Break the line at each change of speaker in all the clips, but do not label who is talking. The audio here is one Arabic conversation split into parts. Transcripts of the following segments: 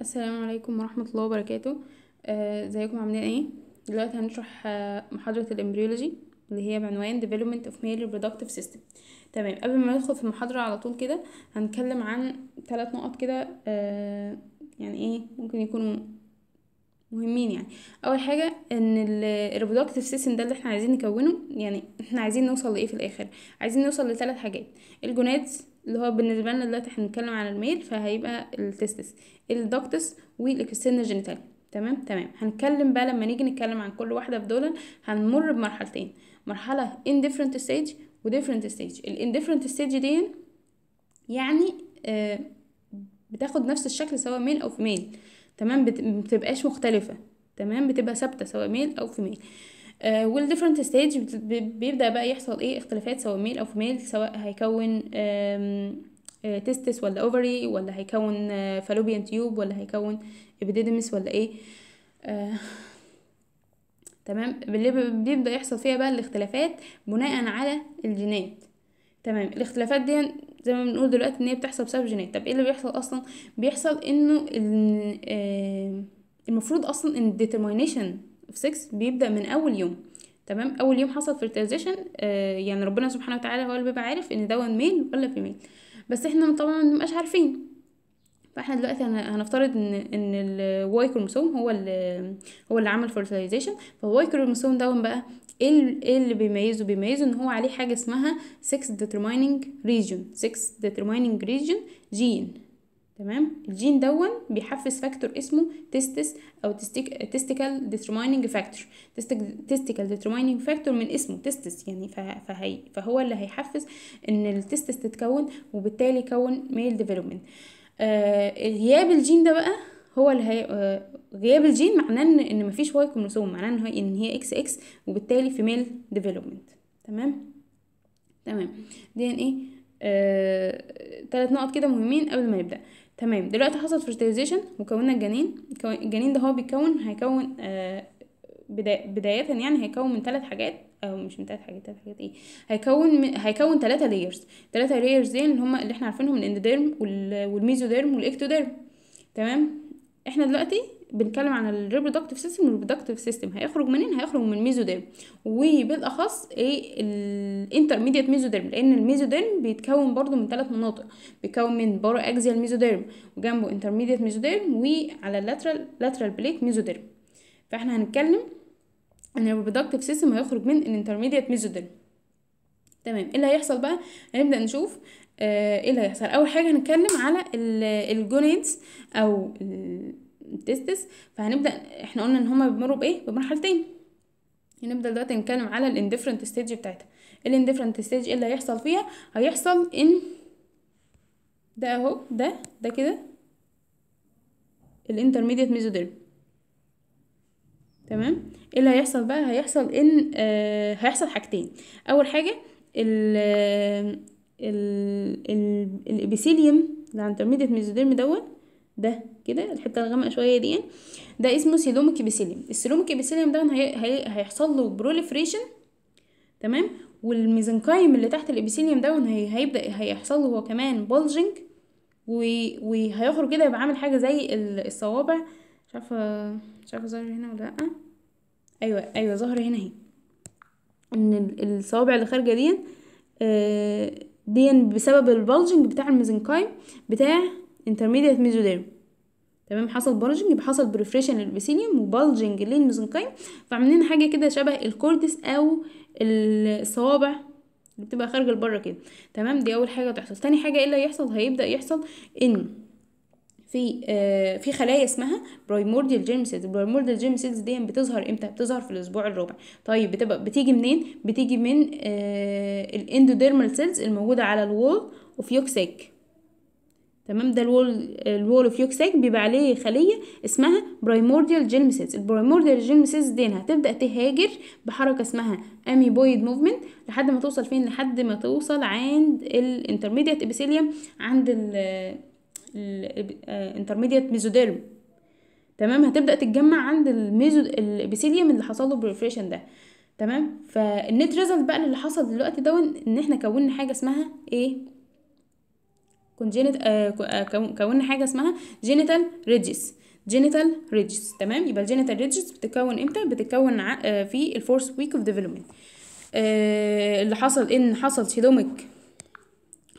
السلام عليكم ورحمة الله وبركاته آه، ازيكم آه عاملين ايه دلوقتي هنشرح آه محاضرة الامبريولوجي اللي هي بعنوان development of male reproductive system تمام قبل ما ندخل في المحاضرة على طول كده هنتكلم عن ثلاث نقط كده آه يعني ايه ممكن يكونوا مهمين يعني اول حاجه ان ال reproductive سيستم ده اللي احنا عايزين نكونه يعني احنا عايزين نوصل لايه في الاخر عايزين نوصل لثلاث حاجات الجونات اللي هو بالنسبه لنا دلوقتي احنا بنتكلم عن الميل فهيبقى التستس الدوكتس والاكسترنال جينيتال تمام تمام هنتكلم بقى لما نيجي نتكلم عن كل واحده في دول هنمر بمرحلتين مرحله indifferent stage و different stage الانديفرنت stage دي يعني آه بتاخد نفس الشكل سواء ميل او ميل تمام بتبقاش مختلفه تمام بتبقى ثابته سواء ميل او فيميل آه، والديفرنت ستيج بيبدا بقى يحصل ايه اختلافات سواء ميل او فيميل سواء هيكون تستس آه، ولا اوفري ولا هيكون فالوبيان آه، تيوب ولا هيكون ابيديدمس ولا ايه تمام اللي بيبدا يحصل فيها بقى الاختلافات بناء على الجينات تمام الاختلافات دي زي ما بنقول دلوقتي ان هي بتحصل بسبب جينات طب ايه اللي بيحصل اصلا بيحصل انه المفروض اصلا ان الديترمينيشن في 6 بيبدا من اول يوم تمام اول يوم حصل فرتيزيشن آه يعني ربنا سبحانه وتعالى هو اللي بيبقى عارف ان ده ميل ولا فيميل بس احنا طبعا مبنبقاش عارفين فاحنا دلوقتي هنفترض ان ان الواي كروموسوم هو اللي هو اللي عمل فيرتيزيشن فالواي كروموسوم ده بقى إيه, ايه اللي بيميزه بيميزه ان هو عليه حاجه اسمها 6 ديترمايننج ريجن 6 ديترمايننج ريجن جين تمام الجين دون بيحفز فاكتور اسمه تستس او تيستيكال تستيكال ديترمايننج فاكتور تستيكال ديترمايننج فاكتور من اسمه تستس يعني فهي فهو اللي هيحفز ان التستس تتكون وبالتالي يكون ميل ديفلوبمنت آه، غياب الجين ده بقى هو اللي هي آه، غياب الجين معناه ان ان مفيش واي كروموسوم معناه ان هي ان هي اكس اكس وبالتالي ميل ديفلوبمنت تمام تمام دي ان يعني ايه آه... نقط كده مهمين قبل ما نبدأ تمام دلوقتي حصل فرتيليزيشن وكونا الجنين الجنين ده هو بيتكون هيكون آه بداية يعني هيكون من ثلاث حاجات او مش من ثلاث حاجات ثلاث حاجات ايه هيكون من... هيكون ثلاثه لايرز ثلاثه لايرز دي اللي هم اللي احنا عارفينهم الاندوديرم والميزوديرم والاكتوديرم تمام احنا دلوقتي بنتكلم عن الريبرودكتيف سيستم والريبرودكتيف سيستم هيخرج منين هيخرج من الميزوديرم وبالاخص ايه الانترميديت ميزوديرم لان الميزوديرم بيتكون برضو من ثلاث مناطق بيتكون من بارو اكزيال ميزوديرم وجنبه انترميديت ميزوديرم وعلى اللاترال لاترال بليت ميزوديرم فاحنا هنتكلم ان الريبرودكتيف سيستم هيخرج من الانترميديت ميزوديرم تمام ايه اللي هيحصل بقى هنبدا نشوف آه، ايه اللي هيحصل اول حاجه هنتكلم على الجونيتس او التستس فهنبدا احنا قلنا ان هما بيمروا بايه بمرحلتين هنبدا دلوقتي نتكلم على الانديفرنت ستيج بتاعتها الانديفرنت ستيج ايه اللي هيحصل فيها هيحصل ان ده اهو ده ده كده الانترميديت ميزوديرم تمام ايه اللي هيحصل بقى هيحصل ان آه هيحصل حاجتين اول حاجه ال الابيثيليوم الانترميديت ميزوديرم دوت ده كده الحته الغامقه شويه دي ده اسمه سيلوميك بيسيليوم السيلوميك بيسيليوم ده هي... هي... هيحصل له بروليفريشن تمام والميزنكايم اللي تحت الابيثيليوم ده هي... هيبدا هيحصل له هو كمان بولجنج وهيخرج كده يبقى عامل حاجه زي الصوابع مش عارفه مش عارفه ظهر هنا ولا لا ايوه ايوه ظهر هنا اهي ان الصوابع اللي خارجه دي آه، دي بسبب البلجنج بتاع الميزنكايم بتاع intermediate mesoderm تمام حصل بولجنج يبقى حصل بريفريشن للبسيليوم وبولجنج للميزنكايم فعاملين لنا حاجه كده شبه الكورتس او الصوابع اللي بتبقى خارجه لبره كده تمام دي اول حاجه هتحصل تاني حاجه ايه اللي هيحصل هيبدا يحصل ان في آه في خلايا اسمها برايمورديال جيرم سيلز البرايمورديال جيرم سيلز دي بتظهر امتى بتظهر في الاسبوع الرابع طيب بتبقى بتيجي منين بتيجي من آه الاندوديرمال سيلز الموجوده على الوول اوف يوكسيك تمام ده الول الول اوف يوكساك بيبقى عليه خليه اسمها برايمورديال جيلم سيلز البرايمورديال جيلم سيلز دي هتبدا تهاجر بحركه اسمها اميبويد موفمنت لحد ما توصل فين لحد ما توصل عند الانترميديت ابيثيليوم عند ال الانترميديت ميزوديرم آه، تمام هتبدا تتجمع عند الميزو الابيثيليوم اللي حصل له بريفريشن ده تمام فالنت ريزلت بقى اللي حصل دلوقتي ده ان احنا كوننا حاجه اسمها ايه كونجينيت آه، آه، كوننا حاجه اسمها جينيتال ريدجز جينيتال ريدجز تمام يبقى الجينيتال ريدجز بتتكون امتى بتتكون آه، في الفورث ويك اوف ديفلوبمنت اللي حصل ان حصل سيلوميك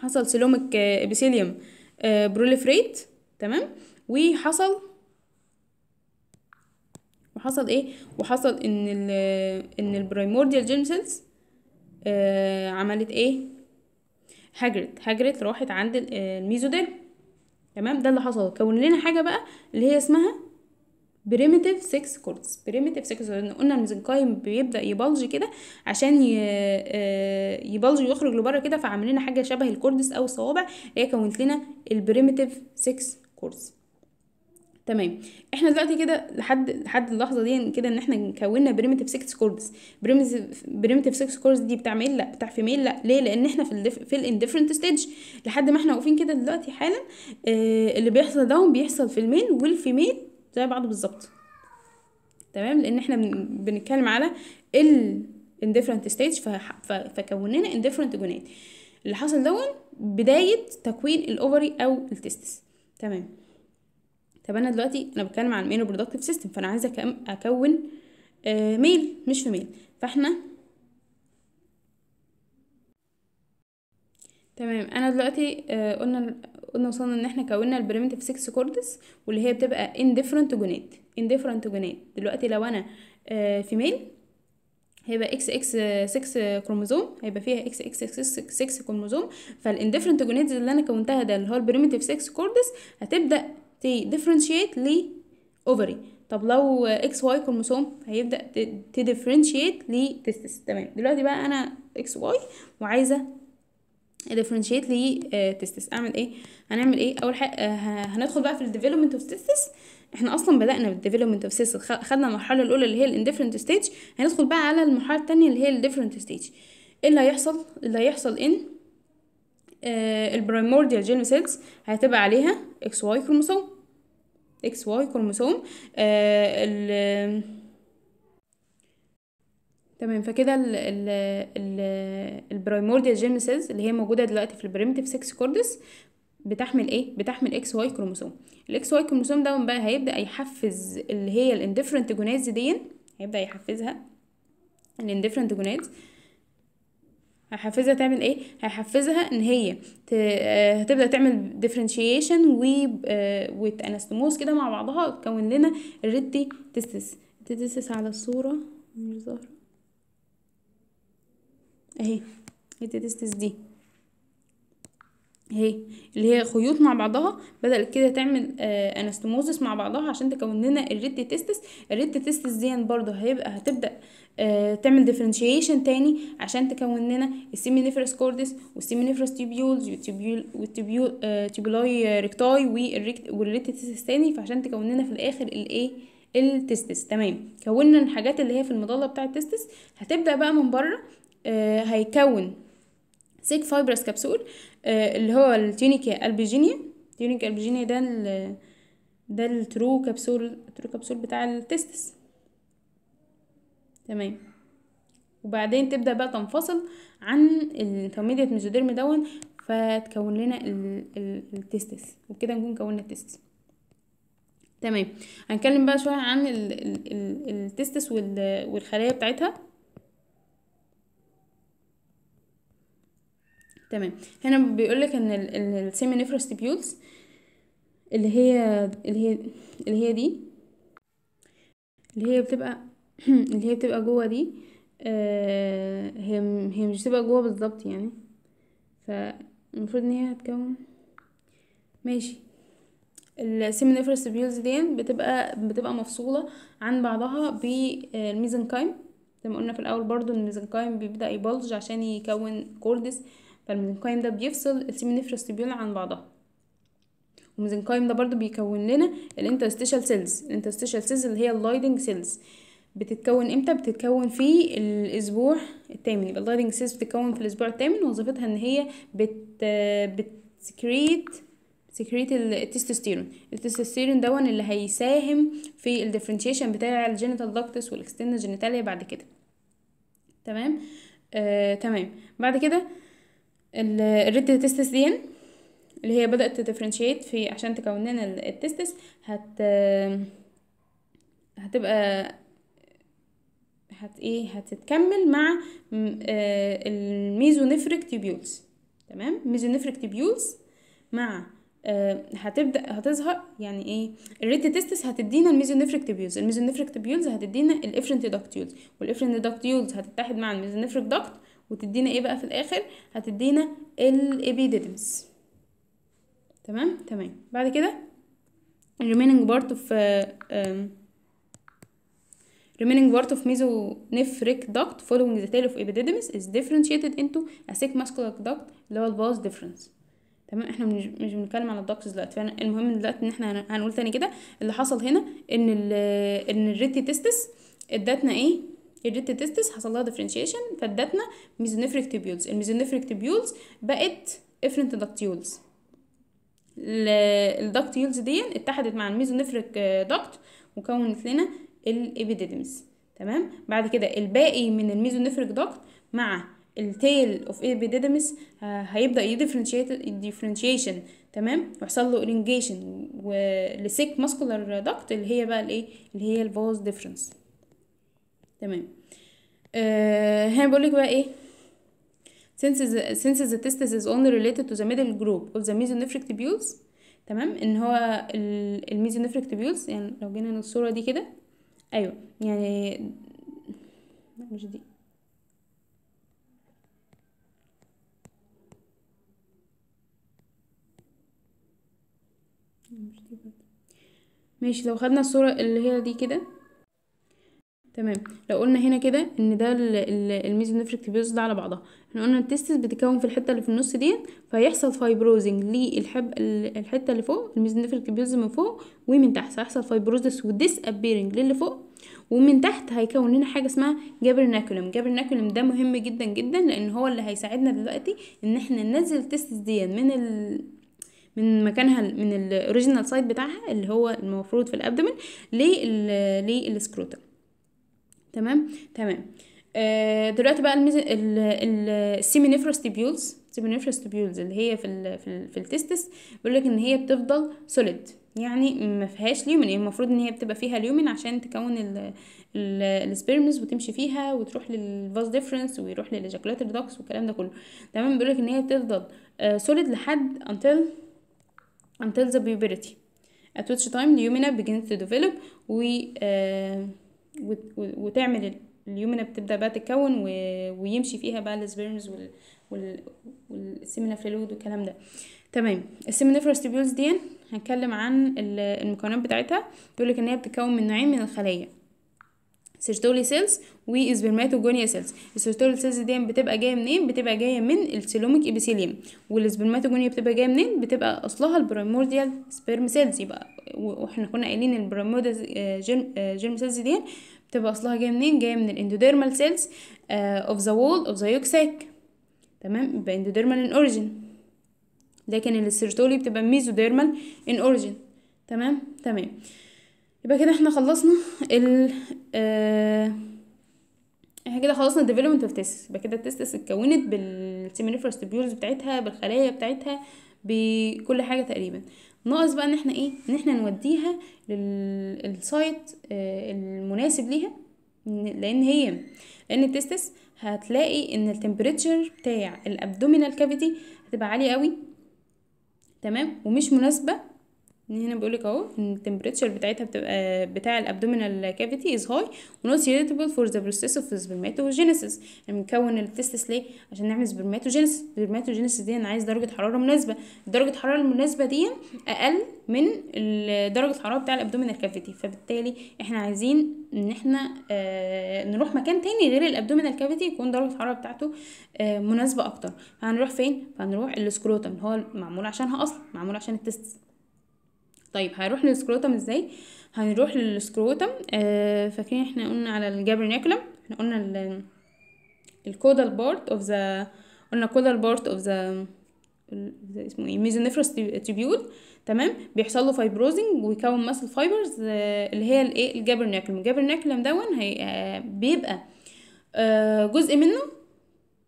حصل سيلوميك ابيثيليوم بروليفريت تمام وحصل وحصل ايه وحصل ان ال ان البرايمورديال جيم سيلز عملت ايه هاجرت هاجرت راحت عند آه، الميزوديرم تمام ده اللي حصل كون لنا حاجه بقى اللي هي اسمها بريمتيف 6 كوردز بريمتيف 6 كوردز قلنا الميزنكايم بيبدا يبلج كده عشان آه، يبلج ويخرج لبره كده فعاملين حاجه شبه الكوردس او الصوابع هي كونت لنا البريمتيف 6 كوردز تمام احنا دلوقتي كده لحد لحد اللحظه دي كده ان احنا كونا بريمتيف سكس كوردز بريمتيف سكس كوردز دي بتاع ميل لا بتاع فيميل لا ليه لان احنا في ال في الانديفرنت ستيج لحد ما احنا واقفين كده دلوقتي حالا آه اللي بيحصل ده بيحصل في الميل والفيميل زي بعض بالظبط تمام لان احنا بنتكلم على الانديفرنت ستيج فكوننا انديفرنت جونات اللي حصل دون بدايه تكوين الاوفري او التستس تمام طب انا دلوقتي انا بتكلم عن ميل برودكتيف سيستم فانا عايزه اكون ميل آه، مش فيميل فاحنا تمام انا دلوقتي آه، قلنا قلنا وصلنا ان احنا كوننا البريمتيف 6 كوردس واللي هي بتبقى indifferent جونات indifferent جونات دلوقتي لو انا آه فيميل هيبقى اكس اكس 6 كروموزوم هيبقى فيها اكس اكس 6 كروموزوم فالانديفرنت جونيتس اللي انا كونتها ده اللي هو البريمتيف 6 كوردس هتبدا تديفرنشيت اوفري طب لو اكس واي كروموسوم هيبدا تديفرنشيت تستس تمام دلوقتي بقى انا اكس واي وعايزه اديفرنشيت آه، تستس اعمل ايه هنعمل ايه اول حاجه آه، هندخل بقى في الديفلوبمنت اوف تستس احنا اصلا بدانا بالديفلوبمنت اوف تستس خدنا المرحله الاولى اللي هي الانديفرنت ستيج هندخل بقى على المرحله الثانيه اللي هي الديفرنت ستيج ايه اللي هيحصل اللي هيحصل ان آه، البرايمورديال جيل سيلز هتبقى عليها اكس واي كروموسوم اكس واي كروموسوم آه، ال تمام فكده ال ال ال البرايمورديال جيرم سيلز اللي هي موجوده دلوقتي في البريمتيف سكس كوردس بتحمل ايه بتحمل اكس واي كروموسوم الاكس واي كروموسوم ده بقى هيبدا يحفز اللي هي الانديفرنت جونادز دي هيبدا يحفزها الانديفرنت جونادز هيحفزها تعمل ايه هيحفزها ان هي آه، هتبدا تعمل ديفرنشيشن و وتانستموس آه، كده مع بعضها تكون لنا الريد تيستس تيستس على الصوره مش ظاهره اهي دي اهي اللي هي خيوط مع بعضها بدأت كده تعمل آه انستموزس مع بعضها عشان تكون لنا الريد تيستس الريد تيستس دي برضه هيبقى هتبدأ آه تعمل ديفرنشيشن تاني عشان تكون لنا السيمينيفرس كوردس والسيمينيفرس تيبيولز والتيبيولاي آه ريكتاي والريد تيستس تاني فعشان تكون لنا في الاخر الايه التستس تمام كونا الحاجات اللي هي في المظله بتاعه التستس هتبدأ بقى من بره آه هيكون سيك فايبرس كبسول اللي هو التيونيكا البيجينيا تيونيكا البيجينيا ده ال ده الترو كبسول الترو كبسول بتاع التستس تمام وبعدين تبدا بقى تنفصل عن الانترميديت ميزوديرم دون فتكون لنا التستس وبكده نكون كوننا التستس تمام هنتكلم بقى شويه عن التستس والخلايا بتاعتها تمام هنا بيقول لك ان السيمينيفروس تبيولز اللي هي اللي هي اللي هي دي اللي هي بتبقى اللي هي بتبقى جوه دي آه هي هي مش بتبقى جوه بالظبط يعني فالمفروض ان هي هتكون ماشي السيمينيفروس تبيولز دي بتبقى بتبقى مفصوله عن بعضها بالميزنكايم آه، زي ما قلنا في الاول برضو ان الميزنكايم بيبدا يبلج عشان يكون كوردس فالميزنكايم ده بيفصل السيمينيفروس تبيول عن بعضها والميزنكايم ده برضو بيكون لنا الانترستيشال سيلز الانترستيشال سيلز اللي هي اللايدنج سيلز بتتكون امتى بتتكون في الاسبوع الثامن يبقى اللايدنج سيلز بتتكون في الاسبوع الثامن وظيفتها ان هي بت بتسكريت سكريت التستوستيرون التستوستيرون دون اللي هيساهم في الديفرنشيشن بتاع الجينيتال داكتس والاكسترنال جينيتاليا بعد كده تمام آه، تمام بعد كده الريد دي اللي هي بدأت تدفرنشيت في عشان تكون لنا التستس هت هتبقى هت ايه هتتكمل مع آه، الميزونفريك تيبيولز تمام ميزونفريك تيبيولز مع آه، هتبدا هتظهر يعني ايه الريت تيستس هتدينا الميزونيفريك تيبيولز الميزونيفريك تيبيولز هتدينا الافرنت داكتيولز والافرنت داكتيولز هتتحد مع الميزونيفريك داكت وتدينا ايه بقى في الاخر هتدينا الابيديدمس تمام تمام بعد كده remaining part of um, remaining part of mesonephric duct following the tail of epididymis is differentiated into a thick muscular duct اللي هو الباز difference تمام احنا مش بنتكلم على الدكتس دلوقتي فعلا المهم دلوقتي ان احنا هنقول تاني كده اللي حصل هنا ان ال ان الريتي تستس ادتنا ايه الريت تيستس حصل لها ديفرنشيشن فادتنا ميزونيفريك تيبيولز الميزونيفريك تيبيولز بقت افرنت داكتيولز الداكتيولز دي اتحدت مع الميزونيفريك آه، داكت وكونت لنا الابيديدمس تمام بعد كده الباقي من الميزونيفريك داكت مع التيل اوف ابيديدمس هيبدا يديفرنشيشن تمام ويحصل له ارنجيشن ولسيك ماسكولار داكت اللي هي بقى الايه اللي هي الفوز ديفرنس تمام آه هنا بقولك بقى ايه since the, since the test is only related to the middle group of the mesonephric tubules تمام ان هو الميزونيفريك tubules يعني لو جينا للصورة دي كده ايوه يعني لا مش دي ماشي لو خدنا الصورة اللي هي دي كده تمام لو قلنا هنا كده ان ده الميزونفريك تيبيوز ده على بعضها احنا قلنا التستس بتكون في الحته اللي في النص ديت فيحصل فايبروزنج للحب الحته اللي فوق الميزونفريك تيبيوز من فوق ومن تحت هيحصل فايبروزس وديس ابيرنج للي فوق ومن تحت هيكون لنا حاجه اسمها جابرناكولم جابرناكولم ده مهم جدا جدا لان هو اللي هيساعدنا دلوقتي ان احنا ننزل التستس دي من ال... من مكانها من الاوريجينال سايت بتاعها اللي هو المفروض في الابدمن للسكروتم تمام تمام آه دلوقتي بقى الميز... السيمينيفروس تيبيولز سيمينيفروس اللي هي في ال... في, ال... في التستس بيقول لك ان هي بتفضل سوليد يعني ما فيهاش ليومين يعني المفروض ان هي بتبقى فيها ليومين عشان تكون ال... السبيرمز وتمشي فيها وتروح للفاز ديفرنس ويروح للاجاكولات ريدوكس والكلام ده كله تمام بيقول لك ان هي بتفضل سوليد آه، لحد until until the puberty at which time the humina begins to develop و آه، وتعمل اليومنا بتبدا بقى تتكون ويمشي فيها بقى السبيرمز وال... وال... والسيمينافريلود والكلام ده تمام السيمينافروس تيبيولز دي هنتكلم عن المكونات بتاعتها بيقول لك ان هي بتتكون من نوعين من الخلايا سيرتولي سيلز وسبرماتوجونيا سيلز السيرتولي سيلز دي بتبقى جايه منين بتبقى جايه من السيلوميك ابيثيليوم والسبرماتوجونيا بتبقى جايه منين بتبقى اصلها البريمورديال سبيرم سيلز يبقى واحنا كنا قايلين البريمورديال آه، آه، جيرم, سيلز دي بتبقى اصلها جايه منين جايه من الاندوديرمال سيلز اوف ذا وول اوف ذا يوك ساك تمام يبقى اندوديرمال ان اوريجين لكن السيرتولي بتبقى ميزوديرمال ان اوريجين تمام تمام يبقى كده احنا خلصنا ال آه احنا كده خلصنا الديفلوبمنت اوف تيست يبقى كده التيست اتكونت بالسيمينيفرس تبيولز بتاعتها بالخلايا بتاعتها بكل حاجه تقريبا ناقص بقى ان احنا ايه ان احنا نوديها للسايت آه المناسب ليها لان هي لان التستس هتلاقي ان التمبريتشر بتاع الابدومينال كافيتي هتبقى عاليه قوي تمام ومش مناسبه ان هنا لك اهو ان التمبريتشر بتاعتها بتبقى بتاع الابدومينال كافيتي از هاي ونوت سيتابل فور ذا بروسيس اوف سبرماتوجينيسيس احنا بنكون التستس ليه عشان نعمل سبرماتوجينيسيس سبرماتوجينيسيس دي انا عايز درجه حراره مناسبه درجه الحراره المناسبه دي اقل من درجه الحراره بتاع الابدومينال كافيتي فبالتالي احنا عايزين ان احنا آه، نروح مكان تاني غير الابدومينال كافيتي يكون درجه الحراره بتاعته آه، مناسبه اكتر فهنروح فين فهنروح السكروتم هو معمول عشانها اصلا معمول عشان التستس طيب هنروح للسكروتم ازاي هنروح للسكروتم آه فاكرين احنا قلنا على الجابرنيكولم احنا قلنا الكودال بارت اوف ذا قلنا كودال بارت اوف ذا اسمه ايه ميزونيفروس تيبيول تمام بيحصل له فايبروزنج ويكون ماسل آه، فايبرز اللي هي الايه الجابرنيكولم الجابرنيكولم دون هي آه، بيبقى آه، جزء منه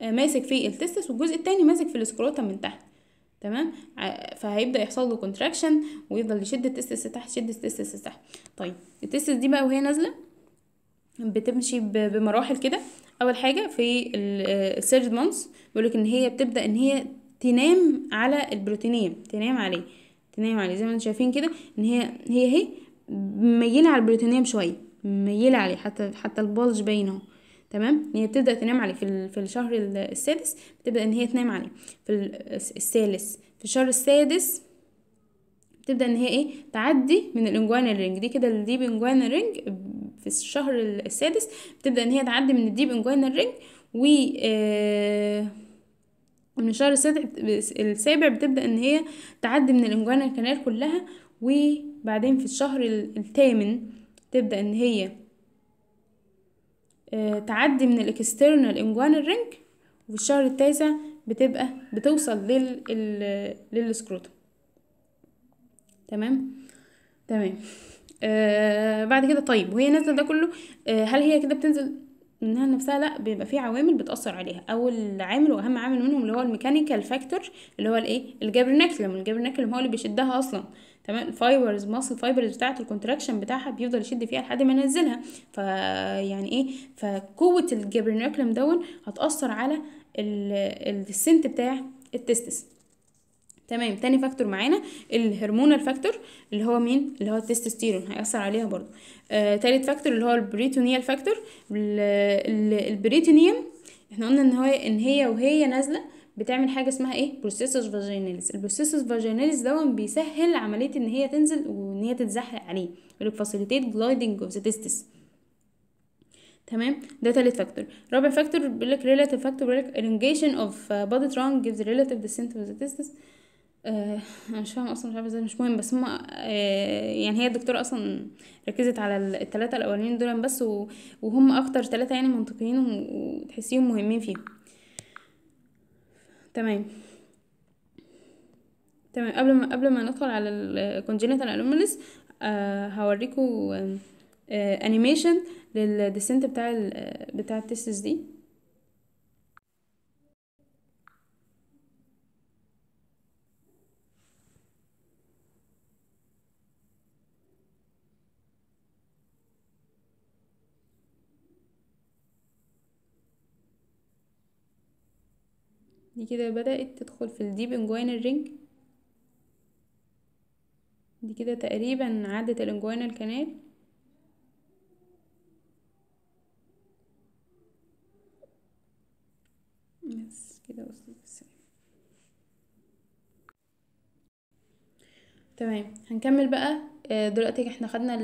ماسك في التستس والجزء التاني ماسك في السكروتم من تحت تمام فهيبدا يحصل له كونتراكشن ويفضل يشد التستس تحت يشد التستس تحت طيب التستس دي بقى وهي نازله بتمشي بمراحل كده اول حاجه في السيرجد مانس آه، بيقول لك ان هي بتبدا ان هي تنام على البروتينيه تنام عليه تنام عليه زي ما انتم شايفين كده ان هي هي هي ميله على البروتينيه شويه ميله عليه حتى حتى البلج باين اهو تمام ان هي بتبدا تنام عليه في في الشهر السادس بتبدا ان هي تنام عليه في الثالث في الشهر السادس بتبدا ان هي ايه تعدي من الانجوان رينج دي كده الديب انجوانا رينج في الشهر السادس بتبدا ان هي تعدي من الديب انجوان رينج و آه، من الشهر السابع بتبدا ان هي تعدي من الانجوان كانال كلها وبعدين في الشهر الثامن تبدا ان هي آه، تعدي من الاكسترنال انجوانال رينج وفي الشهر التاسع بتبقى بتوصل لل للسكروت تمام تمام آه بعد كده طيب وهي نازله ده كله آه هل هي كده بتنزل منها نفسها لا بيبقى في عوامل بتاثر عليها اول عامل واهم عامل منهم اللي هو الميكانيكال فاكتور اللي هو الايه الجابرناكلم الجابرناكلم هو اللي بيشدها اصلا آه تمام الفايبرز ماسل فايبرز بتاعه الكونتراكشن بتاعها بيفضل يشد فيها لحد ما ينزلها فيعني ايه فقوه الجبرينوكلم دون هتاثر على السنت بتاع التستس تمام تاني فاكتور معانا الهرمونال فاكتور اللي هو مين اللي هو التستوستيرون هيأثر عليها برضو آه تالت فاكتور اللي هو البريتونيال فاكتور البريتونيوم احنا قلنا ان هو ان هي وهي نازله بتعمل حاجه اسمها ايه بروسيسوس فاجيناليس البروسيسوس فاجيناليس دون بيسهل عمليه ان هي تنزل وان هي تتزحلق عليه يقول لك فاسيليتيت جلايدنج اوف ذا تستس تمام ده تالت فاكتور رابع فاكتور بيقول لك ريلاتيف فاكتور بيقول لك الانجيشن اوف uh, body trunk جيفز relative ديسنت اوف the testes آه، مش فاهمه اصلا مش عارفه ازاي مش مهم بس هما آه يعني هي الدكتوره اصلا ركزت على الثلاثه الاولانيين دول بس وهم اكتر ثلاثه يعني منطقيين وتحسيهم مهمين فيهم تمام تمام قبل ما قبل ما ندخل على الكونجينيتال الومنس آه هوريكم آه انيميشن آه، للديسنت بتاع بتاع التستس دي دي كده بدأت تدخل في الديب انجوينال رينج دي كده تقريبا عدت الانجوينال كانال بس كده وصلت السلام تمام هنكمل بقى آه، دلوقتي احنا خدنا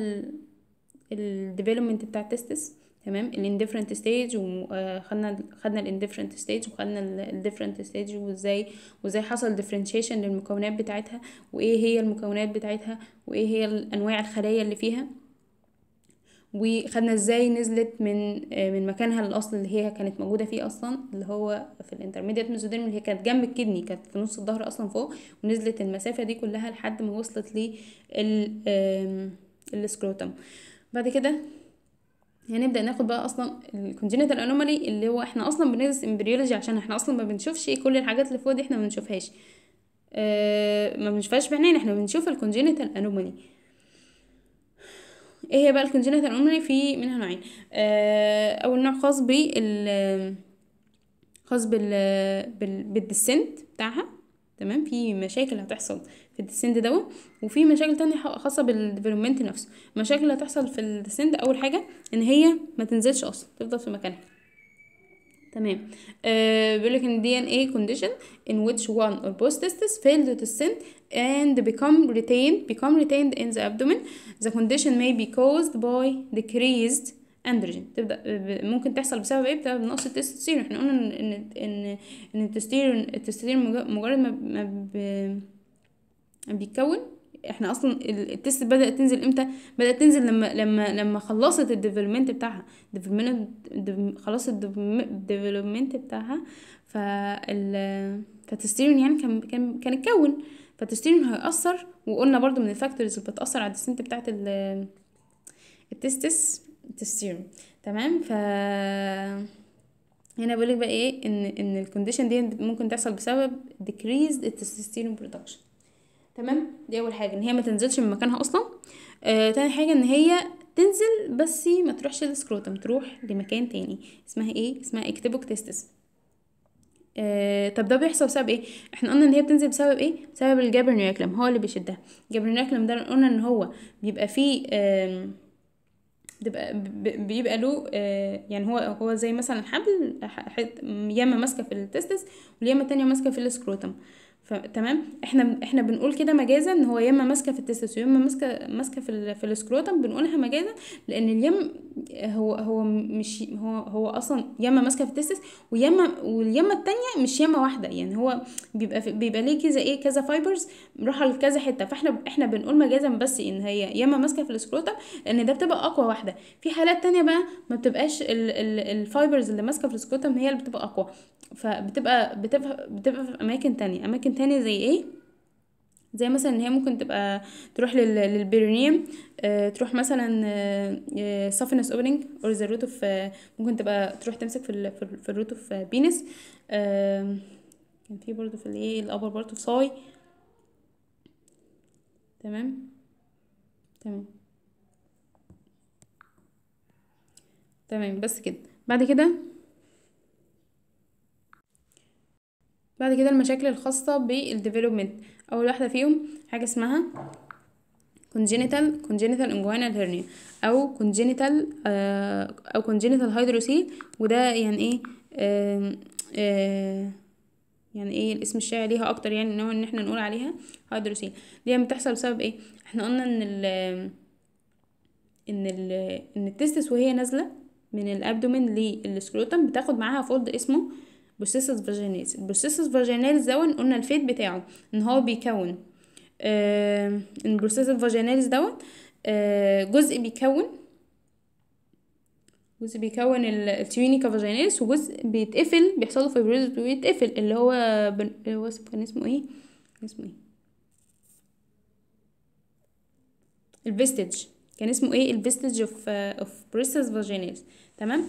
الديفلوبمنت بتاع التستس تمام الانديفرنت آه، ستيج وخدنا خدنا الانديفرنت ستيج وخدنا الديفرنت ستيج وازاي وازاي حصل ديفرنشيشن للمكونات بتاعتها وايه هي المكونات بتاعتها وايه هي انواع الخلايا اللي فيها وخدنا ازاي نزلت من آه، من مكانها الاصل اللي هي كانت موجوده فيه اصلا اللي هو في الانترميديت ميزوديرم اللي هي كانت جنب الكدني كانت في نص الظهر اصلا فوق ونزلت المسافه دي كلها لحد ما وصلت السكروتم بعد كده هنبدا يعني ناخد بقى اصلا الكونجينيتال انومالي اللي هو احنا اصلا بندرس امبريولوجي عشان احنا اصلا ما بنشوفش كل الحاجات اللي فوق دي احنا ما بنشوفهاش آه، ما بنشوفهاش بعينين احنا بنشوف الكونجينيتال انومالي ايه هي بقى الكونجينيتال انومالي في منها نوعين اه اول نوع خاص بال خاص بال بالديسنت بتاعها تمام في مشاكل هتحصل في الديسند ده وفي مشاكل تانية خاصة بالديفلوبمنت نفسه المشاكل اللي هتحصل في الديسند أول حاجة إن هي ما تنزلش أصلا تفضل في مكانها تمام آه بيقول لك ان دي ان اي كونديشن in which one or both testes fail to descend and become retained become retained in the abdomen the condition may be caused by decreased androgen تبدا ممكن تحصل بسبب ايه بسبب نقص التستوستيرون احنا قلنا ان ان ان التستوستيرون التستوستيرون مجرد ما, ما بيتكون احنا اصلا التست بدات تنزل امتى بدات تنزل لما لما لما خلصت الديفلوبمنت بتاعها خلصت الديفلوبمنت بتاعها فال فالتستيرين يعني كان كان كان اتكون فالتستيرين هيأثر وقلنا برضو من الفاكتورز اللي بتأثر على الديسنت بتاعت ال التستس التستيرون تمام ف هنا بقولك بقى ايه ان ان الكونديشن دي ممكن تحصل بسبب decreased التستيرون برودكشن تمام دي اول حاجه ان هي ما تنزلش من مكانها اصلا آه تاني حاجه ان هي تنزل بس ما تروحش للسكروتم تروح لمكان تاني اسمها ايه اسمها اكتبوكتستس آه طب ده بيحصل بسبب ايه احنا قلنا ان هي بتنزل بسبب ايه بسبب الجابرنيوكلم هو اللي بيشدها الجابرنيوكلم ده قلنا ان هو بيبقى فيه آه بيبقى له آه يعني هو هو زي مثلا حبل ياما ماسكه في التستس والياما التانية ماسكه في السكروتم تمام احنا احنا بنقول كده مجازا ان هو يا اما ماسكه في التستوس يا اما ماسكه ماسكه في في السكروتم بنقولها مجازا لان اليم هو هو مش هو هو اصلا يا اما ماسكه في التستس ويا اما واليمه التانية مش ياما واحده يعني هو بيبقى بيبقى ليه كذا ايه كذا فايبرز رايحه لكذا حته فاحنا احنا بنقول مجازا بس ان هي يا اما ماسكه في السكروتم لان ده بتبقى اقوى واحده في حالات تانية بقى ما بتبقاش ال ال الفايبرز اللي ماسكه في السكروتم هي اللي بتبقى اقوى فبتبقى بتبقى بتبقى في اماكن تانية اماكن تاني زي ايه زي مثلا ان هي ممكن تبقى تروح للبيرينيوم آه تروح مثلا سافنس اوبننج اور ذا روت اوف ممكن تبقى تروح تمسك في الـ في الروت اوف بينس كان في برضه في الايه الابر بارت اوف ساي تمام تمام تمام بس كده بعد كده بعد كده المشاكل الخاصة بالديفلوبمنت أول واحدة فيهم حاجة اسمها congenital congenital inguinal hernia أو congenital آه أو congenital hydrocele وده يعني إيه آه آه يعني ايه الاسم الشائع ليها اكتر يعني ان هو ان احنا نقول عليها هيدروسيل دي يعني بتحصل بسبب ايه احنا قلنا ان ال ان ال ان التستس وهي نازله من الابدومين للسكروتم بتاخد معاها فولد اسمه بوسيسس فاجينيس البوسيسس فاجينالز دون قلنا الفيت بتاعه ان هو بيكون آه، ان بوسيسس فاجينيس دون آه، جزء بيكون جزء بيكون التيونيكا فاجيناليس وجزء بيتقفل بيحصل له فيبروز ويتقفل اللي هو بن... هو كان اسمه ايه اسمه ايه الفيستج كان اسمه ايه الفيستج اوف اوف بريسس فاجيناليس تمام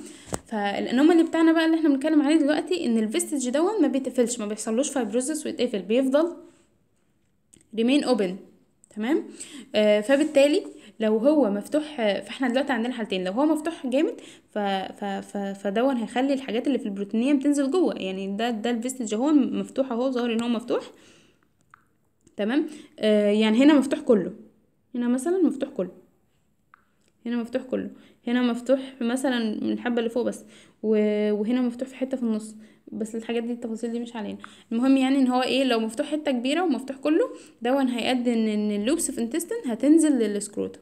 اللي بتاعنا بقى اللي احنا بنتكلم عليه دلوقتي ان الفيستج دون ما بيتقفلش ما بيحصلوش فايبروزس ويتقفل بيفضل ريمين اوبن تمام آه فبالتالي لو هو مفتوح فاحنا دلوقتي عندنا حالتين لو هو مفتوح جامد ف... ف... ف... فدون هيخلي الحاجات اللي في البروتينيه بتنزل جوه يعني ده ده الفيستج اهو مفتوح اهو ظاهر ان هو مفتوح تمام آه يعني هنا مفتوح كله هنا مثلا مفتوح كله هنا مفتوح كله هنا مفتوح مثلا من الحبه اللي فوق بس وهنا مفتوح في حته في النص بس الحاجات دي التفاصيل دي مش علينا المهم يعني ان هو ايه لو مفتوح حته كبيره ومفتوح كله دون هيؤدي ان اللوبس في انتستن هتنزل للسكروت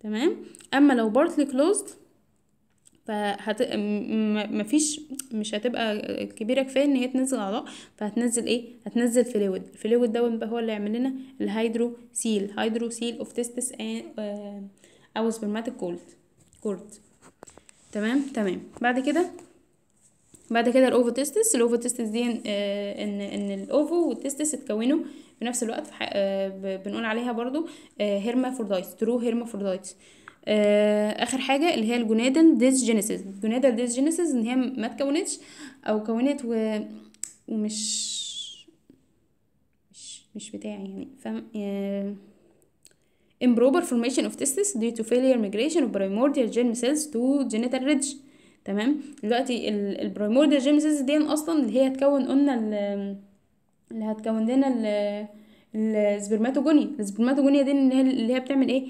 تمام اما لو بارتلي كلوزد فهت... مفيش مش هتبقى كبيره كفايه ان هي تنزل اعضاء فهتنزل ايه هتنزل فلويد الفلويد ده بقى هو اللي يعمل لنا هيدرو سيل اوف تستس آه... او سبرماتيك كورد كورد تمام تمام بعد كده بعد كده الاوفو تيستس الاوفو تيستس دي ان آه، ان, إن الاوفو والتيستس اتكونوا في نفس الوقت في آه، بنقول عليها برضو هيرمافرودايت ترو هيرمافرودايت اخر حاجه اللي هي الجونادن ديس جينيسيس الجونادا ديس جينيسيس ان هي ما اتكونتش او كونت و... ومش مش مش بتاعي يعني فاهم آه، improper formation of testes due to failure migration of primordial germ cells to genital ridge تمام دلوقتي primordial germ cells دي اصلا اللي هي هتكون قلنا اللي هتكون لنا السبرماتوجونيا السبرماتوجونيا دي اللي هي بتعمل ايه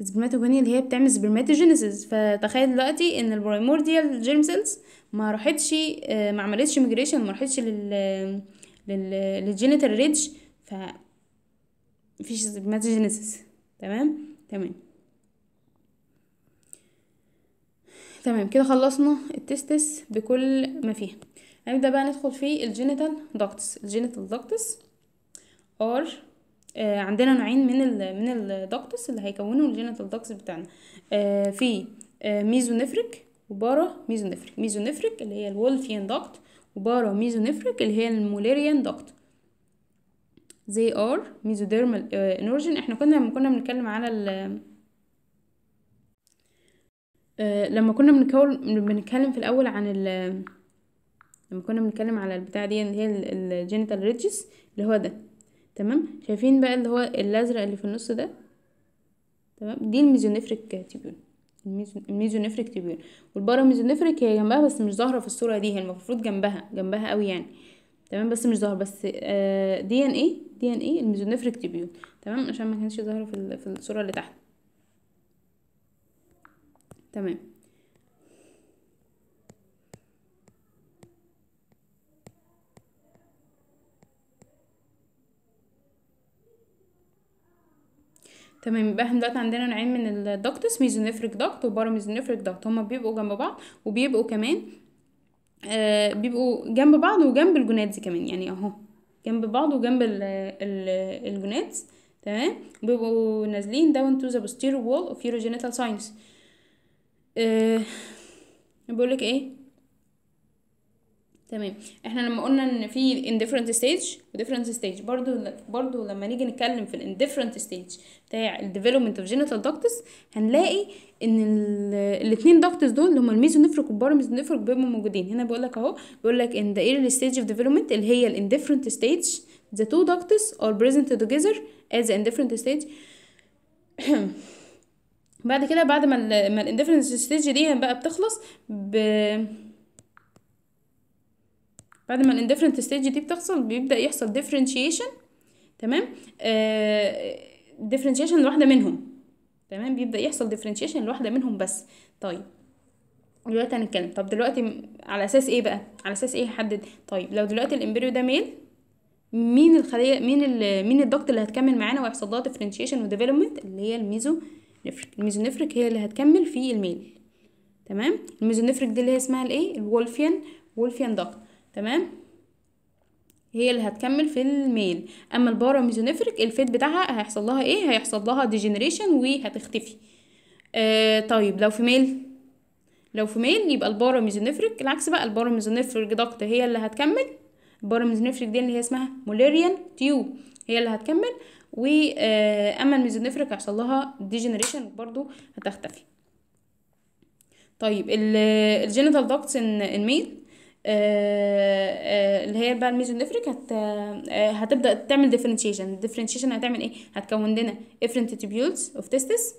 السبرماتوجونيا اللي هي بتعمل سبرماتوجينيسيس فتخيل دلوقتي ان البرايمورديال جيرم سيلز ما راحتش ما عملتش ميجريشن ما راحتش لل للجينيتال ريدج ف مفيش سبرماتوجينيسيس تمام تمام تمام كده خلصنا التستس بكل ما فيها هنبدا بقى ندخل في الجينيتال داكتس الجينيتال داكتس ار آه عندنا نوعين من ال من الداكتس اللي هيكونوا الجينيتال داكتس بتاعنا آه في آه ميزونيفريك وبارا ميزونيفريك ميزونيفريك اللي هي الولفيان داكت وبارا ميزونيفريك اللي هي الموليريان داكت they are mesodermal in uh, origin احنا كنا لما كنا بنتكلم على ال uh, لما كنا بنتكلم في الاول عن ال لما كنا بنتكلم على البتاع دي اللي هي الجينيتال ريدجز اللي هو ده تمام شايفين بقى اللي هو الازرق اللي في النص ده تمام دي الميزونيفريك تيبيول الميزونيفريك تيبيول والباراميزونيفريك هي جنبها بس مش ظاهره في الصوره دي هي المفروض جنبها جنبها قوي يعني تمام بس مش ظاهر بس دي ان ايه دي ان ايه الميزونفريك تيبيول تمام عشان ما كانش ظاهره في في الصوره اللي تحت تمام تمام يبقى احنا دلوقتي عندنا نوعين من الدكتس ميزونيفريك دكت وباراميزونيفريك دكت هما بيبقوا جنب بعض وبيبقوا كمان آه بيبقوا جنب بعض وجنب الجونات دي كمان يعني اهو جنب بعض وجنب ال ال الجونات تمام بيبقوا نازلين داون تو ذا posterior wall of urogenital sinus آه، لك ايه تمام احنا لما قلنا ان في indifferent stage و different stage برضو برضو لما نيجي نتكلم في indifferent stage بتاع ال development of genital ductus هنلاقي ان الاثنين ductus دول اللي هم الميزونيفريك والباراميزونيفريك بيبقوا موجودين هنا بيقول لك اهو بيقول لك ان the early stage of development اللي هي indifferent stage the two ductus are present together as the indifferent stage بعد كده بعد ما ال indifferent stage دي بقى بتخلص ب بعد ما الاندفرنت ستيج دي بتحصل بيبدا يحصل ديفرنشيشن تمام ديفرنشيشن آه، لواحده منهم تمام بيبدا يحصل ديفرنشيشن لواحده منهم بس طيب دلوقتي هنتكلم طب دلوقتي على اساس ايه بقى على اساس ايه هحدد طيب لو دلوقتي الامبريو ده ميل مين الخليه مين ال مين الضغط اللي هتكمل معانا ويحصل لها ديفرنشيشن وديفلوبمنت اللي هي الميزو نفرك الميزو نفرك هي اللي هتكمل في الميل تمام الميزو نفرك دي اللي هي اسمها الايه الولفيان وولفيان ضغط تمام هي اللي هتكمل في الميل اما الباراميزونيفريك الفيت بتاعها هيحصل لها ايه هيحصل لها ديجنريشن وهتختفي آه طيب لو في ميل لو في ميل يبقى الباراميزونيفريك العكس بقى الباراميزونيفريك ضغط دكت هي اللي هتكمل الباراميزونيفريك دي اللي هي اسمها موليريان تيوب هي اللي هتكمل واما آه، الميزونيفريك هيحصل لها ديجنريشن برضو هتختفي طيب الجينيتال داكتس ان ميل آه، آه، اللي هي بقى الميزو الميزونيفريك هت هتبدا تعمل ديفرنشيشن الديفرنشيشن هتعمل ايه هتكون لنا افرنت تيبيولز اوف تيستس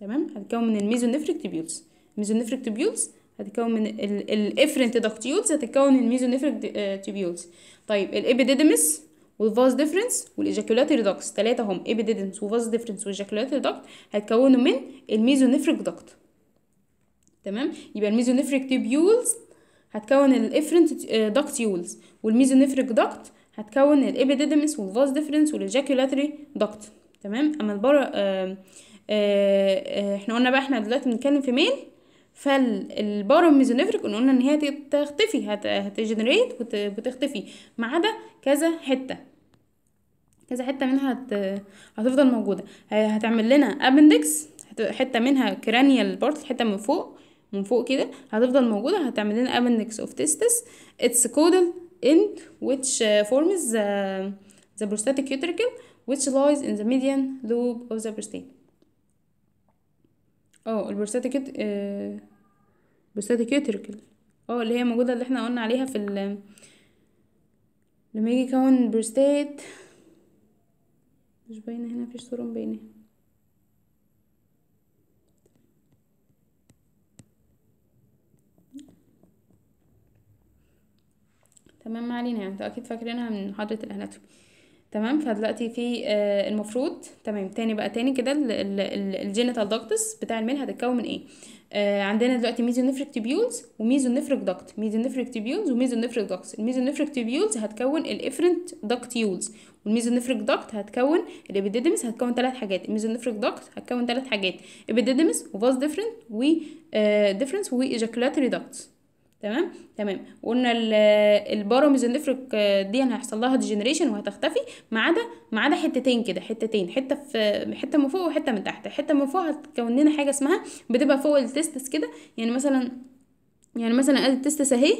تمام هتكون من الميزو الميزونيفريك تيبيولز الميزو الميزونيفريك تيبيولز هتكون من الافرنت داكتيولز هتكون الميزو الميزونيفريك تيبيولز طيب الابيديدمس والفاز ديفرنس والايجاكولاتوري داكتس ثلاثه هم ابيديدمس وفاز ديفرنس وايجاكولاتوري داكت هيتكونوا من الميزو الميزونيفريك داكت تمام يبقى الميزو الميزونيفريك تيبيولز هتكون الافرنت داكتيولز والميزونيفريك داكت هتكون الابيديدمس والفاز ديفرنس والجاكيولاتري داكت تمام اما البرا آه، آه، آه، احنا قلنا بقى احنا دلوقتي بنتكلم في ميل فالبارا ميزونيفريك قلنا ان هي تختفي هتجنريت وتختفي ما عدا كذا حته كذا حته منها هتفضل موجوده هتعمل لنا ابندكس حته منها كرانيال بارت حته من فوق من فوق كده هتفضل موجودة هتعمل لنا appendix of testis it's caudal in which uh, forms the, uh, the prostatic utricle which lies in the median lobe of the prostate اه البروستاتيك اه بروستاتيك يوتركل اه اللي هي موجودة اللي احنا قلنا عليها في ال لما يجي يكون بروستات مش باينة هنا مفيش صورة مبينة تمام ما علينا يعني انتوا اكيد فاكرينها من محاضره الاناتومي تمام فدلوقتي في آه المفروض تمام تاني بقى تاني كده الجينيتال داكتس بتاع المين هتتكون من ايه آه عندنا دلوقتي نفرك تيبيولز وميزونيفريك داكت نفرك تيبيولز وميزونيفريك داكتس نفرك تيبيولز هتكون الافرنت داكتيولز نفرك داكت هتكون الابيديدمس هتكون ثلاث حاجات نفرك داكت هتكون ثلاث حاجات ابيديدمس وفاز ديفرنت و ديفرنس ايجاكولاتري داكتس تمام تمام وقلنا البارومز نفرق دي أنا هيحصل لها ديجنريشن وهتختفي ما عدا ما عدا حتتين كده حتتين حته في حته من فوق وحته من تحت الحته من فوق هتكون لنا حاجه اسمها بتبقى فوق التستس كده يعني مثلا يعني مثلا ادي التستس اهي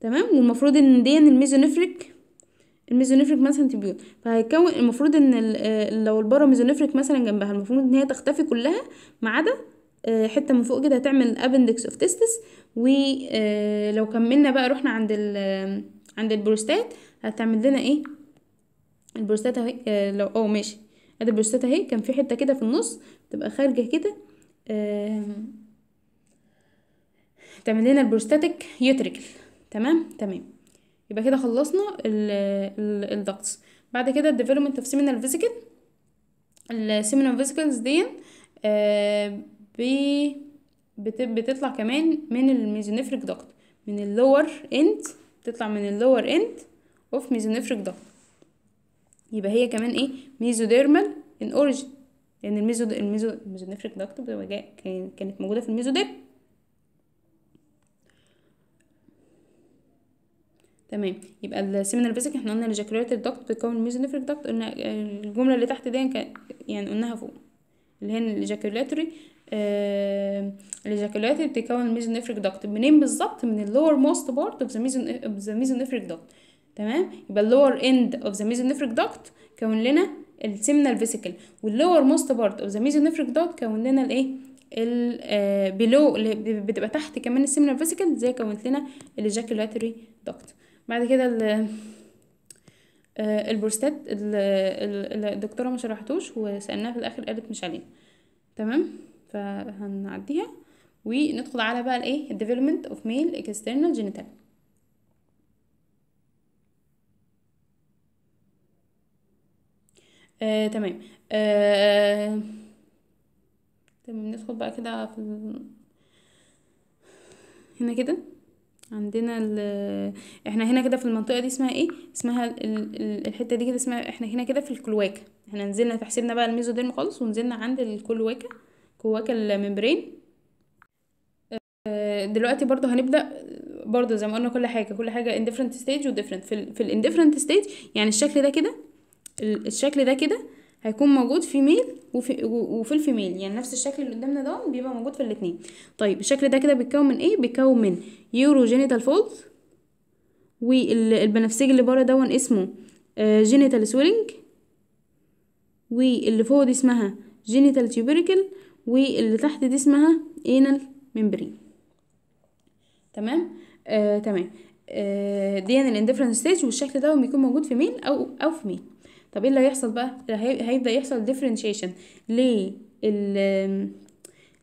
تمام والمفروض ان دي الميزونفريك الميزونفريك مثلا تبيوت فهيكون المفروض ان لو الباراميزونفريك مثلا جنبها المفروض ان هي تختفي كلها ما عدا آه، حتة من فوق كده هتعمل appendix of testis ولو آه، كملنا بقى رحنا عند ال آه، عند البروستات هتعمل لنا ايه البروستات اهي لو اه ماشي ادي البروستات اهي كان في حتة كده في النص تبقى خارجة كده تعمل لنا البروستاتيك يوتريكل تمام تمام يبقى كده خلصنا الضغط بعد كده الديفلوبمنت اوف سيمينال فيزيكل السيمينال فيزيكلز دي آه بي بتطلع كمان من الميزونفريك دكت من اللور اند بتطلع من اللور اند اوف ميزونفريك دكت يبقى هي كمان ايه ميزوديرمال ان اوريجين لان الميزو الميزو الميزونفريك دكت كانت موجوده في الميزوديرم تمام يبقى السيمينال بيسك احنا قلنا الجاكولاتيف داكت بتكون الميزونفريك دكت قلنا الجمله اللي تحت دي يعني, يعني قلناها فوق اللي هي الجاكولاتوري آه، الاجاكولات بتتكون من الميزونيفريك دكت منين بالظبط من اللور موست بارت اوف ذا ميزون اوف ذا ميزونيفريك داكت تمام يبقى اللور اند اوف ذا ميزونيفريك دكت كون لنا السيمنال فيسيكل واللور موست بارت اوف ذا ميزونيفريك دكت كون لنا الايه ال بلو آه، اللي بتبقى تحت كمان السيمنال فيسيكل زي كونت لنا الاجاكولاتري دكت بعد كده ال آه، البروستات الدكتوره ما شرحتوش وسالناها في الاخر قالت مش علينا تمام فهنعديها وندخل على بقى الايه الديفلوبمنت اوف ميل اكسترنال جينيتال آه، تمام آه، تمام ندخل بقى كده في ال... هنا كده عندنا ال احنا هنا كده في المنطقه دي اسمها ايه اسمها ال... ال... الحته دي كده اسمها احنا هنا كده في الكلواكه احنا نزلنا تحسبنا بقى الميزوديرم خالص ونزلنا عند الكلواكه جواك الممبرين آه، دلوقتي برضو هنبدأ برضو زي ما قلنا كل حاجة كل حاجة in ستيج stage في, ال في ال يعني الشكل ده كده الشكل ده كده هيكون موجود في ميل وفي, وفي الفيميل يعني نفس الشكل اللي قدامنا ده بيبقى موجود في الاتنين طيب الشكل ده كده بيتكون من ايه بيتكون من يوروجينيتال فولز والبنفسجي اللي بره دون اسمه جينيتال آه، سويلنج واللي فوق دي اسمها جينيتال تيوبريكل واللي تحت دي اسمها انال ميمبرين تمام آه تمام آه دي يعني الاندفرنس ستيج والشكل ده بيكون موجود في ميل او او في ميل طب ايه اللي هيحصل بقى هيبدا يحصل ديفرنشيشن لل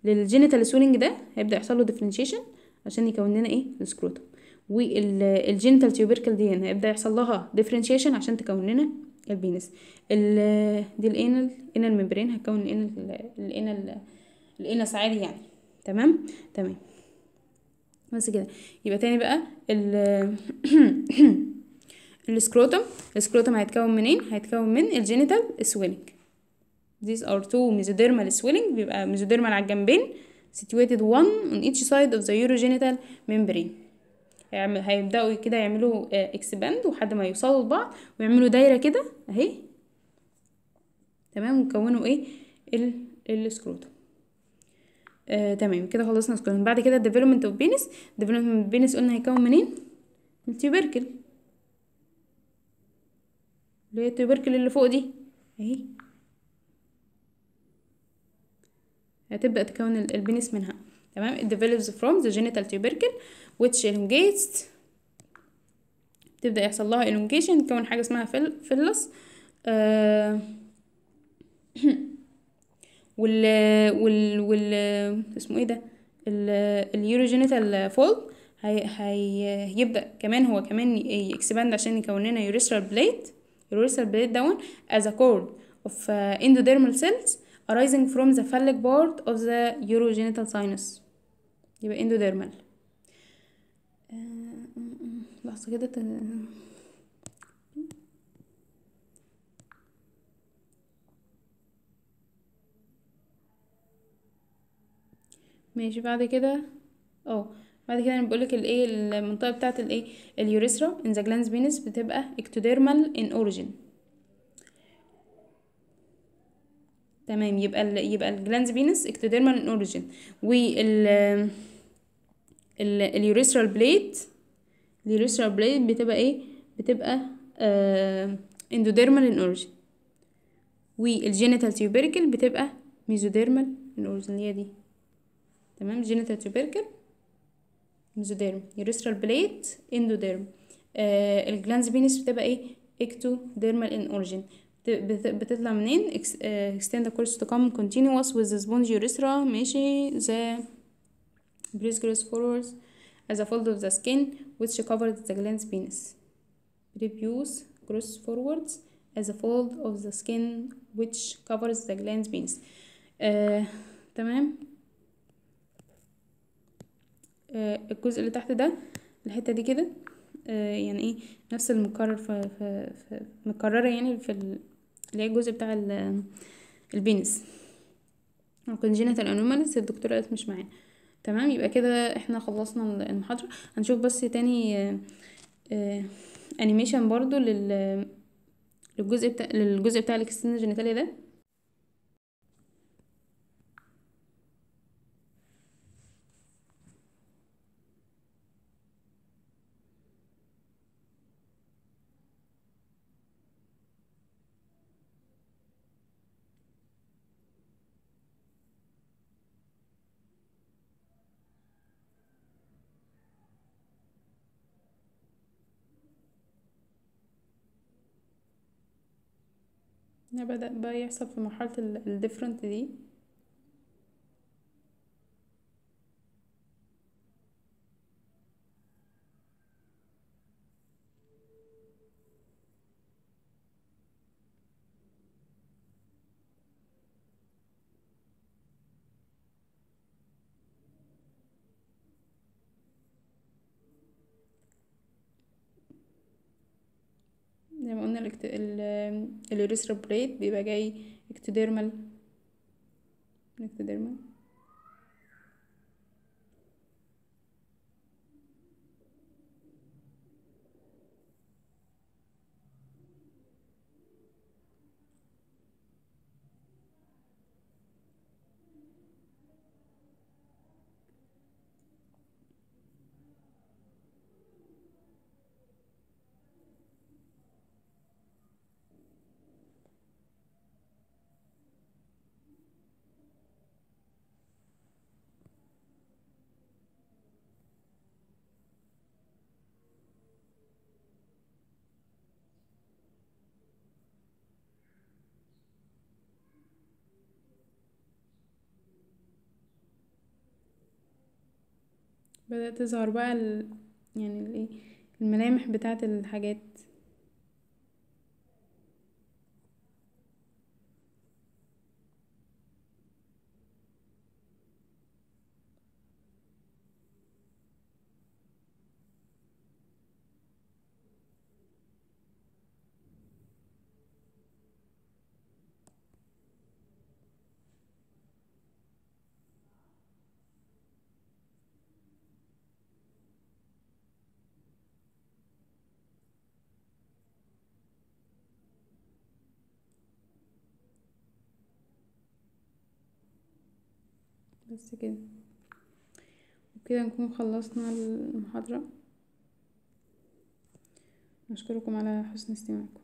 للجينيتال سولينج ده هيبدا يحصل له ديفرنشيشن عشان يكون لنا ايه السكروتوم والجينيتال تيوبيركل دي هنا يعني هيبدا يحصل لها ديفرنشيشن عشان تكون لنا البينس دي الانال انال ميمبرين هتكون الانال الانال الانس عادي يعني تمام تمام بس كده يبقى تاني بقى ال السكروتم السكروتم هيتكون منين هيتكون من الجينيتال سويلنج these are two mesodermal swelling بيبقى mesodermal على الجنبين situated one on each side of the urogenital membrane هيبداوا كده يعملوا اكسباند آه، لحد ما يوصلوا لبعض ويعملوا دايره كده اهي تمام ويكونوا ايه السكروت آه تمام كده خلصنا سكروت بعد كده الديفلوبمنت اوف بينس ديفلوبمنت اوف بينس قلنا هيكون منين من التيوبركل اللي هي التيوبركل اللي فوق دي اهي هتبدأ تكون البينس منها تمام it develops from the genital tubercle which elongates تبدأ يحصل لها elongation تكون حاجة اسمها فلس آه، وال وال وال اسمه ايه ده اليوروجينيتال فولد هي هيبدا كمان هو كمان يكسباند عشان يكون لنا يوريسترال بليت يوريسترال بليت داون از ا كورد اوف اندوديرمال سيلز arising from the phallic part of the urogenital sinus يبقى endodermal آه، لحظة كده ماشي بعد كده اه بعد كده انا بقولك الايه المنطقه بتاعت الايه اليوريسرا ان ذا جلاندز بينس بتبقى اكتوديرمال ان اوريجين تمام يبقى ال يبقى الجلاند فينس اكتيديرمال ان اوريجين وال اليوريثرال بليت اليوريثرال بليت بتبقى ايه بتبقى آه اندوديرمال ان اوريجين والجينيتال تيوبيركل بتبقى ميزوديرمال ان اوريجين اللي هي دي تمام جينيتال تيوبيركل ميزوديرم يوريثرال بليت اندوديرم آه الجلاندز بينس بتبقى ايه اكتوديرمال ان اوريجين بتطلع منين extend the course to come continuous with the spongy urethra ماشي the breast grows forwards as a fold of the skin which covered the gland's penis prepuce grows forwards as a fold of the skin which covers the gland's penis تمام الجزء اللي تحت ده الحتة دي كده يعني ايه نفس المكرر في, في, في مكررة يعني في اللي هي الجزء بتاع البينس الكونجينيتال انوماليز الدكتوره قالت مش معانا تمام يبقى كده احنا خلصنا المحاضره هنشوف بس تاني انيميشن آه، آه، برضو لل للجزء بتاع للجزء بتاع الاكستنال جينيتاليا ده بدأ بقى يحصل في مرحلة الديفرنت different دي الريسرا بليت بيبقى جاي اكتوديرمال اكتوديرمال بدأت تظهر بقى ال... يعني إيه، الملامح بتاعة الحاجات بس كده وكده نكون خلصنا المحاضرة نشكركم على حسن استماعكم